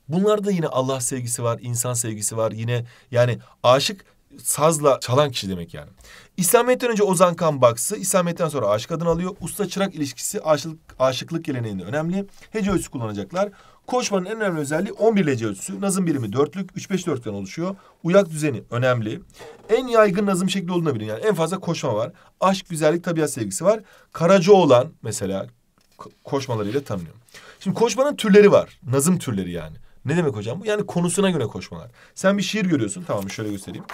Bunlarda yine Allah sevgisi var, insan sevgisi var. Yine yani aşık sazla çalan kişi demek yani. İslamiyet'ten önce Ozan Kan Baksı, İslamiyet'ten sonra aşık adını alıyor. Usta çırak ilişkisi aşık, aşıklık geleneğinde önemli. Hece ölçüsü kullanacaklar. Koşmanın en önemli özelliği 11 lece ölçüsü. Nazım birimi dörtlük, 3-5 dörtten oluşuyor. Uyak düzeni önemli. En yaygın nazım şekli olduğunu bilin. Yani en fazla koşma var. Aşk, güzellik, tabiat sevgisi var. Karaca olan mesela koşmalarıyla tanınıyor. Şimdi koşmanın türleri var. Nazım türleri yani. Ne demek hocam bu? Yani konusuna göre koşmalar. Sen bir şiir görüyorsun. Tamam şöyle göstereyim.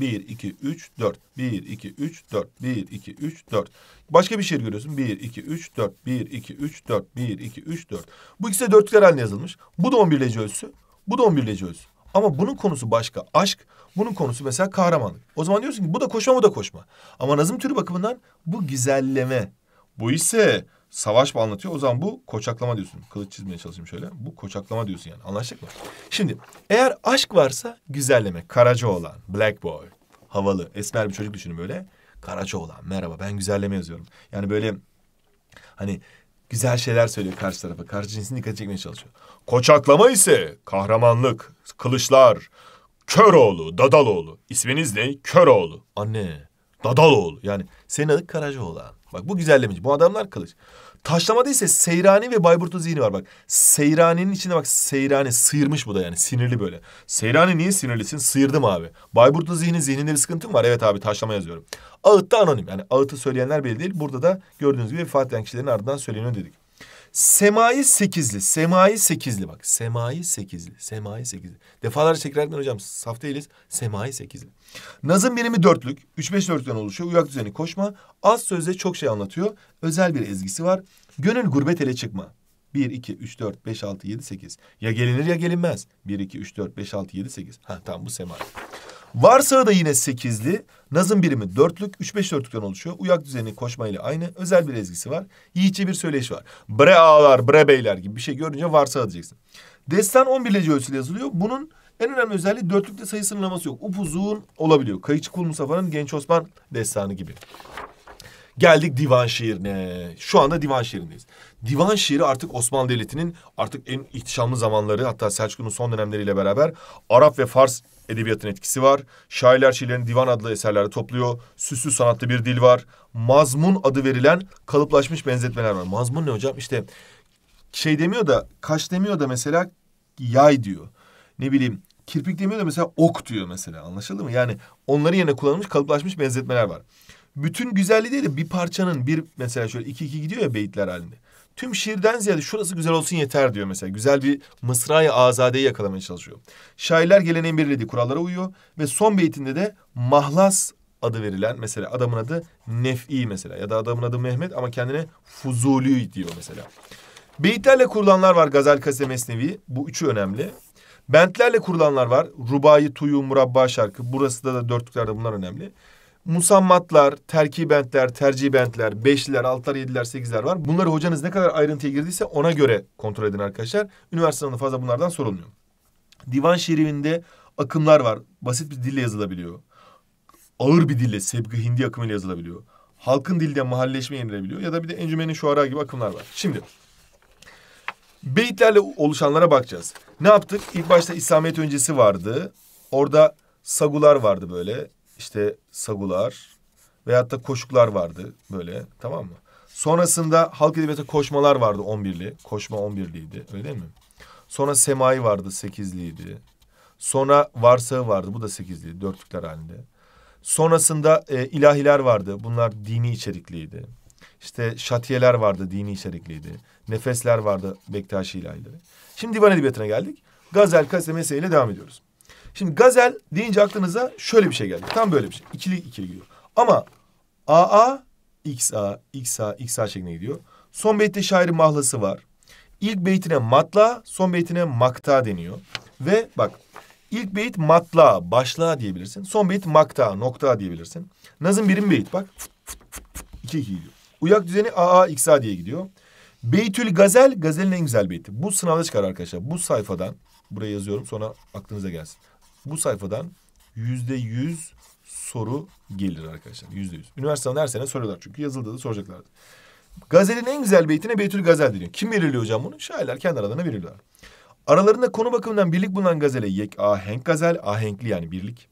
1, 2, 3, 4. 1, 2, 3, 4. 1, 2, 3, 4. Başka bir şiir görüyorsun. 1, 2, 3, 4. 1, 2, 3, 4. 1, 2, 3, 4. Bu ikisi de dörtlükler halinde yazılmış. Bu da on birleci ölçüsü. Bu da on birleci ölçüsü. Ama bunun konusu başka. Aşk. Bunun konusu mesela kahramanlık. O zaman diyorsun ki bu da koşma bu da koşma. Ama nazım türü bakımından bu güzelleme. Bu ise savaş mı anlatıyor? O zaman bu koçaklama diyorsun. Kılıç çizmeye çalışayım şöyle. Bu koçaklama diyorsun yani. Anlaştık mı? Şimdi eğer aşk varsa güzelleme. Karaca olan, black boy, havalı, esmer bir çocuk düşünün böyle. Karaca olan, merhaba ben güzelleme yazıyorum. Yani böyle hani güzel şeyler söylüyor karşı tarafa. Karşı cinsini dikkat çekmeye çalışıyor. Koçaklama ise kahramanlık, kılıçlar, Köroğlu, Dadaloğlu. İsminiz ne? Köroğlu. Anne, Dadaloğlu. Yani senin adı Karacaoğlan. Bak bu güzellemeci. Bu adamlar kılıç. Taşlamada ise Seyrani ve Bayburtlu zihni var bak. Seyrani'nin içinde bak Seyrani sıyırmış bu da yani sinirli böyle. Seyrani niye sinirlisin? Sıyırdım abi. Bayburtlu zihni zihninde bir sıkıntım var. Evet abi taşlama yazıyorum. Ağıt da anonim. Yani ağıtı söyleyenler belli değil. Burada da gördüğünüz gibi vefat eden kişilerin ardından söyleniyor dedik. Semai sekizli, semai sekizli bak. Semai sekizli, semai sekizli. Defalarca tekrar tekrardan hocam saf değiliz. Semai sekizli. Nazım birimi dörtlük, üç beş dörtlükten oluşuyor. Uyak düzeni koşma. Az sözde çok şey anlatıyor. Özel bir ezgisi var. Gönül gurbet ele çıkma. Bir, iki, üç, dört, beş, altı, yedi, sekiz. Ya gelinir ya gelinmez. Bir, iki, üç, dört, beş, altı, yedi, sekiz. Ha tamam bu semai. Varsağı da yine sekizli. Nazım birimi dörtlük, üç beş dörtlükten oluşuyor. Uyak düzeni koşmayla aynı. Özel bir ezgisi var. Yiğitçe bir söyleyiş var. Bre ağlar, bre beyler gibi bir şey görünce varsağı diyeceksin. Destan on birlece ölçüyle yazılıyor. Bunun en önemli özelliği dörtlükte sayı sınırlaması yok. Upuzun olabiliyor. Kayıcı Kul Mustafa'nın Genç Osman destanı gibi. Geldik divan şiirine. Şu anda divan şiirindeyiz. Divan şiiri artık Osmanlı Devleti'nin artık en ihtişamlı zamanları hatta Selçuklu'nun son dönemleriyle beraber Arap ve Fars edebiyatının etkisi var. Şairler şiirlerini divan adlı eserlerde topluyor. Süslü sanatlı bir dil var. Mazmun adı verilen kalıplaşmış benzetmeler var. Mazmun ne hocam? İşte şey demiyor da kaş demiyor da mesela yay diyor. Ne bileyim kirpik demiyor da mesela ok diyor mesela anlaşıldı mı? Yani onların yerine kullanılmış kalıplaşmış benzetmeler var bütün güzelliği değil de bir parçanın bir mesela şöyle iki iki gidiyor ya beyitler halinde. Tüm şiirden ziyade şurası güzel olsun yeter diyor mesela. Güzel bir mısraya azadeyi yakalamaya çalışıyor. Şairler geleneğin belirlediği kurallara uyuyor ve son beytinde de mahlas adı verilen mesela adamın adı Nef'i mesela ya da adamın adı Mehmet ama kendine Fuzuli diyor mesela. Beyitlerle kurulanlar var Gazel kase Mesnevi. Bu üçü önemli. Bentlerle kurulanlar var. rubayı Tuyu, Murabba şarkı. Burası da, da dörtlüklerde bunlar önemli musammatlar, terkibentler, tercibentler, beşliler, altılar, yediler, sekizler var. Bunları hocanız ne kadar ayrıntıya girdiyse ona göre kontrol edin arkadaşlar. Üniversite sınavında fazla bunlardan sorulmuyor. Divan şerifinde akımlar var. Basit bir dille yazılabiliyor. Ağır bir dille, sebgı hindi akımıyla yazılabiliyor. Halkın dilde mahalleşme yenilebiliyor. Ya da bir de encümenin şuara gibi akımlar var. Şimdi beyitlerle oluşanlara bakacağız. Ne yaptık? İlk başta İslamiyet öncesi vardı. Orada sagular vardı böyle işte sagular veyahut da koşuklar vardı böyle tamam mı? Sonrasında halk edebiyatı koşmalar vardı 11'li. Koşma 11'liydi öyle değil mi? Sonra semai vardı 8'liydi. Sonra varsağı vardı bu da 8'liydi dörtlükler halinde. Sonrasında e, ilahiler vardı bunlar dini içerikliydi. İşte şatiyeler vardı dini içerikliydi. Nefesler vardı Bektaşi ilahileri. Şimdi divan edebiyatına geldik. Gazel, kasem, ile devam ediyoruz. Şimdi gazel deyince aklınıza şöyle bir şey geldi. Tam böyle bir şey. İkili ikili gidiyor. Ama AA, XA, XA, XA şeklinde gidiyor. Son beytte şairi mahlası var. İlk beytine matla, son beytine makta deniyor. Ve bak ilk beyt matla, başla diyebilirsin. Son beyt makta, nokta diyebilirsin. Nazım birim beyt bak. Fıt, iki iki gidiyor. Uyak düzeni AA, XA diye gidiyor. Beytül Gazel, Gazel'in en güzel beyti. Bu sınavda çıkar arkadaşlar. Bu sayfadan buraya yazıyorum sonra aklınıza gelsin bu sayfadan yüzde yüz soru gelir arkadaşlar. Yüzde yüz. Üniversiteden her sene soruyorlar çünkü yazılda da soracaklardı. Gazel'in en güzel beytine Beytül Gazel deniyor. Kim belirliyor hocam bunu? Şairler kendi aralarına belirliyorlar. Aralarında konu bakımından birlik bulunan gazele yek ahenk gazel, ahenkli yani birlik.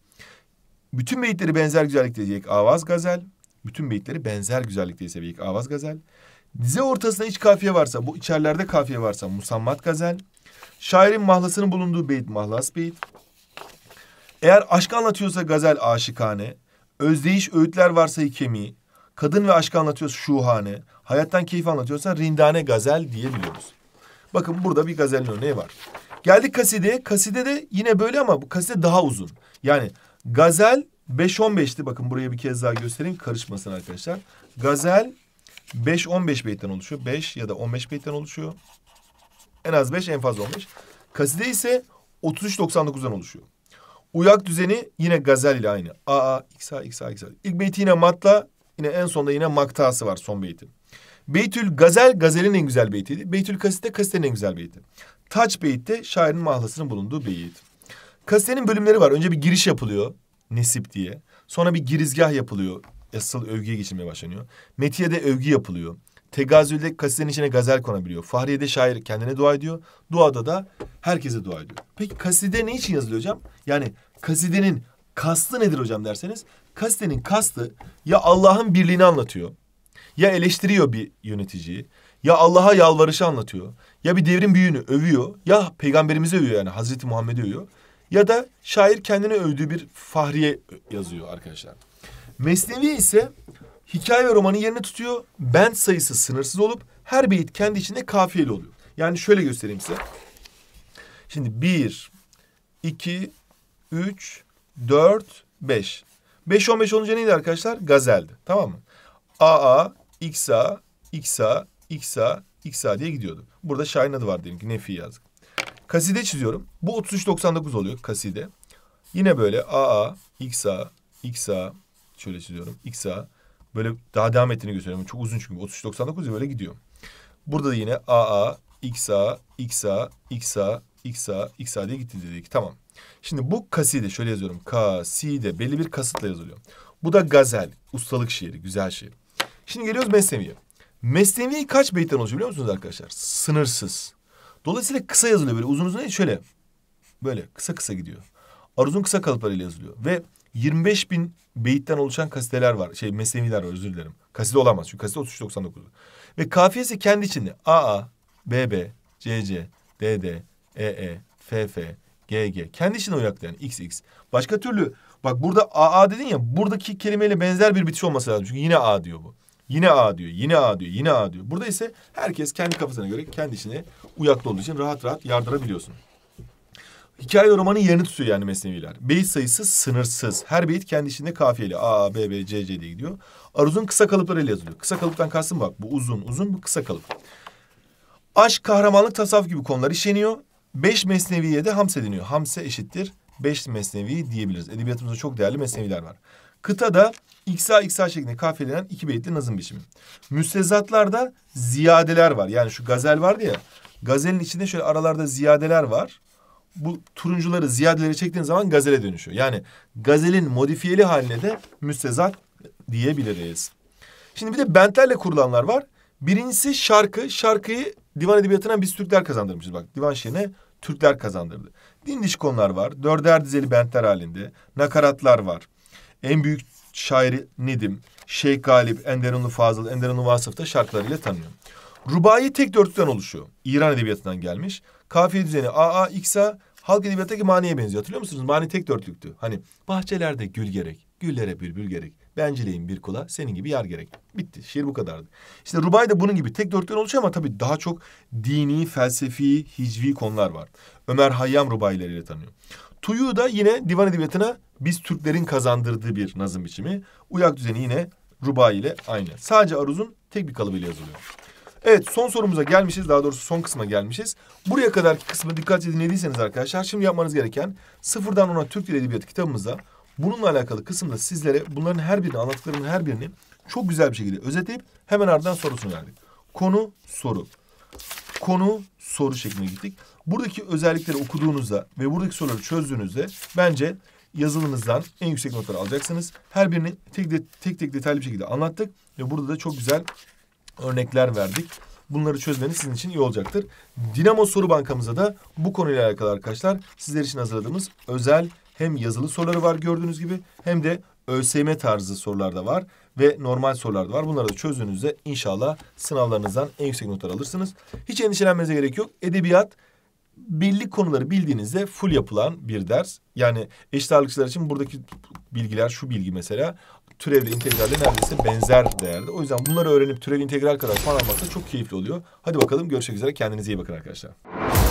Bütün beyitleri benzer güzellikte yek avaz gazel, bütün beyitleri benzer güzellikte ise yek avaz gazel. Dize ortasında hiç kafiye varsa, bu içerlerde kafiye varsa musammat gazel. Şairin mahlasının bulunduğu beyit mahlas beyit. Eğer aşk anlatıyorsa gazel aşikane, özdeyiş öğütler varsa hikemi, kadın ve aşkı anlatıyorsa şuhane, hayattan keyif anlatıyorsa rindane gazel diyebiliyoruz. Bakın burada bir gazelin örneği var. Geldik kasideye. Kaside de yine böyle ama bu kaside daha uzun. Yani gazel 5-15'ti. Bakın buraya bir kez daha göstereyim karışmasın arkadaşlar. Gazel 5-15 beytten oluşuyor. 5 ya da 15 beytten oluşuyor. En az 5 en fazla 15. Kaside ise 33-99'dan oluşuyor. Uyak düzeni yine gazel ile aynı. A, A, X, A, X, A, X, A. İlk beyti yine matla, yine en sonda yine maktası var son beytin. Beytül Gazel, Gazel'in en güzel beytiydi. Beytül Kasite, Kasite'nin en güzel beyti. Taç de şairin mahlasının bulunduğu beyit. Kasite'nin bölümleri var. Önce bir giriş yapılıyor. Nesip diye. Sonra bir girizgah yapılıyor. Asıl övgüye geçilmeye başlanıyor. Metiye'de övgü yapılıyor. Tegazül'de kasitenin içine gazel konabiliyor. Fahriye'de şair kendine dua ediyor. Duada da herkese dua ediyor. Peki kaside ne için yazılıyor hocam? Yani kasidenin kastı nedir hocam derseniz kasidenin kastı ya Allah'ın birliğini anlatıyor ya eleştiriyor bir yöneticiyi ya Allah'a yalvarışı anlatıyor ya bir devrin büyüğünü övüyor ya peygamberimizi övüyor yani Hazreti Muhammed'i övüyor ya da şair kendini övdüğü bir fahriye yazıyor arkadaşlar. Mesnevi ise hikaye ve romanın yerini tutuyor. ben sayısı sınırsız olup her beyit kendi içinde kafiyeli oluyor. Yani şöyle göstereyim size. Şimdi bir, iki, 3, 4, 5. 5, 15 olunca neydi arkadaşlar? Gazeldi. Tamam mı? AA, XA, XA, XA, XA diye gidiyordu. Burada Şahin adı var diyelim ki Nefi yazdık. Kaside çiziyorum. Bu 33.99 oluyor kaside. Yine böyle AA, XA, XA şöyle çiziyorum. XA böyle daha devam ettiğini gösteriyorum. Çok uzun çünkü 33.99 böyle gidiyor. Burada da yine AA, XA, XA, XA, XA, XA diye gitti dedik. Tamam. Şimdi bu kaside şöyle yazıyorum. Kaside belli bir kasıtla yazılıyor. Bu da gazel. Ustalık şiiri. Güzel şiir. Şimdi geliyoruz Mesnevi'ye. Mesnevi kaç beytten oluşuyor biliyor musunuz arkadaşlar? Sınırsız. Dolayısıyla kısa yazılıyor böyle uzun uzun değil şöyle. Böyle kısa kısa gidiyor. Aruz'un kısa kalıplarıyla yazılıyor. Ve 25 bin beyitten oluşan kasiteler var. Şey mesneviler var özür dilerim. Kaside olamaz çünkü kaside 33 Ve kafiyesi kendi içinde. AA, BB, CC, DD, EE, FF, GG. Kendi içine uyaklı yani XX. Başka türlü bak burada AA dedin ya buradaki kelimeyle benzer bir bitiş olması lazım. Çünkü yine A diyor bu. Yine A diyor, yine A diyor, yine A diyor. Burada ise herkes kendi kafasına göre kendi içine uyaklı olduğu için rahat rahat yardırabiliyorsun. Hikaye romanın yerini tutuyor yani Mesneviler. Beyt sayısı sınırsız. Her beyt kendi içinde kafiyeli. A, B, B, C, C diye gidiyor. Aruz'un kısa kalıplarıyla yazılıyor. Kısa kalıptan kastım bak. Bu uzun, uzun, bu kısa kalıp. Aşk, kahramanlık, tasavvuf gibi konular işleniyor. Beş mesneviye de hamse deniyor. Hamse eşittir beş mesnevi diyebiliriz. Edebiyatımızda çok değerli mesneviler var. Kıta da iksa iksa şeklinde kafiyelenen iki beyitli nazım biçimi. Müstezatlarda ziyadeler var. Yani şu gazel vardı ya. Gazelin içinde şöyle aralarda ziyadeler var. Bu turuncuları ziyadeleri çektiğin zaman gazele dönüşüyor. Yani gazelin modifiyeli haline de müstezat diyebiliriz. Şimdi bir de bentlerle kurulanlar var. Birincisi şarkı. Şarkıyı divan edebiyatına biz Türkler kazandırmışız. Bak divan şiirine Türkler kazandırdı. Din Dindiş konular var. Dörder dizeli bentler halinde. Nakaratlar var. En büyük şairi Nedim, Şeyh Galip, Enderunlu Fazıl, Enderunlu Vasıf da şarkılarıyla tanınıyor. Rubai tek dörtlükten oluşuyor. İran edebiyatından gelmiş. Kafiye düzeni AA, İksa, halk edebiyatındaki maniye benziyor. Hatırlıyor musunuz? Mani tek dörtlüktü. Hani bahçelerde gül gerek, güllere bülbül gerek. Bencileyim bir kula, senin gibi yar gerek. Bitti. Şiir bu kadardı. İşte Rubay da bunun gibi tek dörtlükten oluşuyor ama tabii daha çok dini, felsefi, hicvi konular var. Ömer Hayyam rubayileriyle tanıyor. Tuyu da yine divan edebiyatına biz Türklerin kazandırdığı bir nazım biçimi. Uyak düzeni yine rubai ile aynı. Sadece aruzun tek bir kalıbıyla yazılıyor. Evet son sorumuza gelmişiz. Daha doğrusu son kısma gelmişiz. Buraya kadarki kısmı dikkatli dinlediyseniz arkadaşlar şimdi yapmanız gereken sıfırdan ona Türk Dili Edebiyatı kitabımızda Bununla alakalı kısımda sizlere bunların her birini anlattıklarımın her birini çok güzel bir şekilde özetleyip hemen ardından sorusunu verdik. Konu soru. Konu soru şeklinde gittik. Buradaki özellikleri okuduğunuzda ve buradaki soruları çözdüğünüzde bence yazılımınızdan en yüksek notları alacaksınız. Her birini tek de, tek, tek detaylı bir şekilde anlattık ve burada da çok güzel örnekler verdik. Bunları çözmeniz sizin için iyi olacaktır. Dinamo Soru Bankamıza da bu konuyla alakalı arkadaşlar sizler için hazırladığımız özel hem yazılı soruları var gördüğünüz gibi hem de ÖSYM tarzı sorular da var ve normal sorular da var. Bunları da çözdüğünüzde inşallah sınavlarınızdan en yüksek notlar alırsınız. Hiç endişelenmenize gerek yok. Edebiyat belli konuları bildiğinizde full yapılan bir ders. Yani eşit ağırlıkçılar için buradaki bilgiler şu bilgi mesela türevli integralde neredeyse benzer değerde. O yüzden bunları öğrenip türev integral kadar puan almak da çok keyifli oluyor. Hadi bakalım görüşmek üzere. Kendinize iyi bakın arkadaşlar.